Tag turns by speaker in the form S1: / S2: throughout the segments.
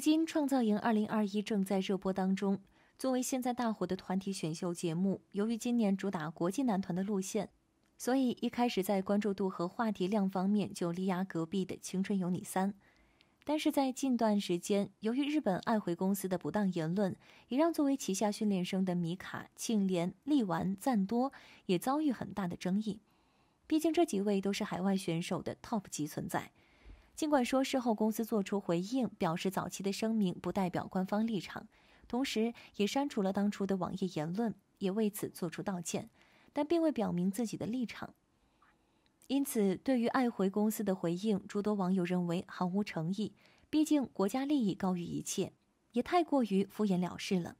S1: 今，《创造营2021》正在热播当中。作为现在大火的团体选秀节目，由于今年主打国际男团的路线，所以一开始在关注度和话题量方面就力压隔壁的《青春有你3》。但是在近段时间，由于日本爱回公司的不当言论，也让作为旗下训练生的米卡、庆怜、力丸、赞多也遭遇很大的争议。毕竟这几位都是海外选手的 top 级存在。尽管说事后公司做出回应，表示早期的声明不代表官方立场，同时也删除了当初的网页言论，也为此做出道歉，但并未表明自己的立场。因此，对于爱回公司的回应，诸多网友认为毫无诚意。毕竟国家利益高于一切，也太过于敷衍了事了。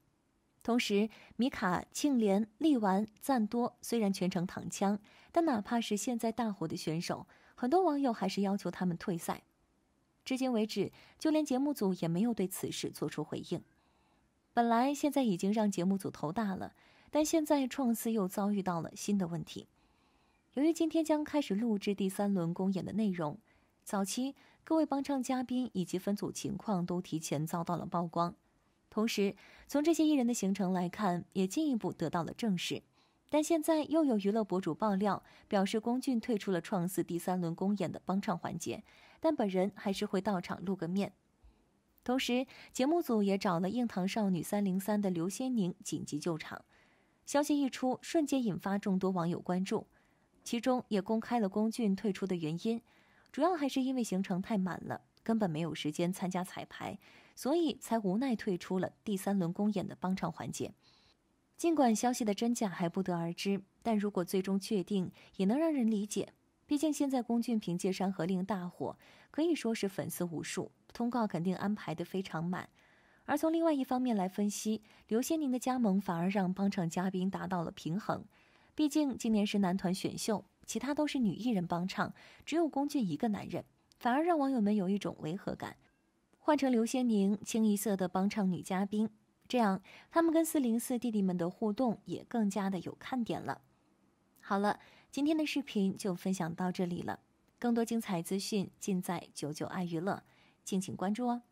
S1: 同时，米卡、庆怜、力丸、赞多虽然全程躺枪，但哪怕是现在大火的选手，很多网友还是要求他们退赛。至今为止，就连节目组也没有对此事做出回应。本来现在已经让节目组头大了，但现在创思又遭遇到了新的问题。由于今天将开始录制第三轮公演的内容，早期各位帮唱嘉宾以及分组情况都提前遭到了曝光，同时从这些艺人的行程来看，也进一步得到了证实。但现在又有娱乐博主爆料，表示龚俊退出了创四第三轮公演的帮唱环节，但本人还是会到场露个面。同时，节目组也找了硬糖少女三零三的刘些宁紧急救场。消息一出，瞬间引发众多网友关注，其中也公开了龚俊退出的原因，主要还是因为行程太满了，根本没有时间参加彩排，所以才无奈退出了第三轮公演的帮唱环节。尽管消息的真假还不得而知，但如果最终确定，也能让人理解。毕竟现在龚俊凭借《山河令》大火，可以说是粉丝无数，通告肯定安排的非常满。而从另外一方面来分析，刘先宁的加盟反而让帮唱嘉宾达到了平衡。毕竟今年是男团选秀，其他都是女艺人帮唱，只有龚俊一个男人，反而让网友们有一种违和感。换成刘先宁，清一色的帮唱女嘉宾。这样，他们跟四零四弟弟们的互动也更加的有看点了。好了，今天的视频就分享到这里了，更多精彩资讯尽在九九爱娱乐，敬请关注哦。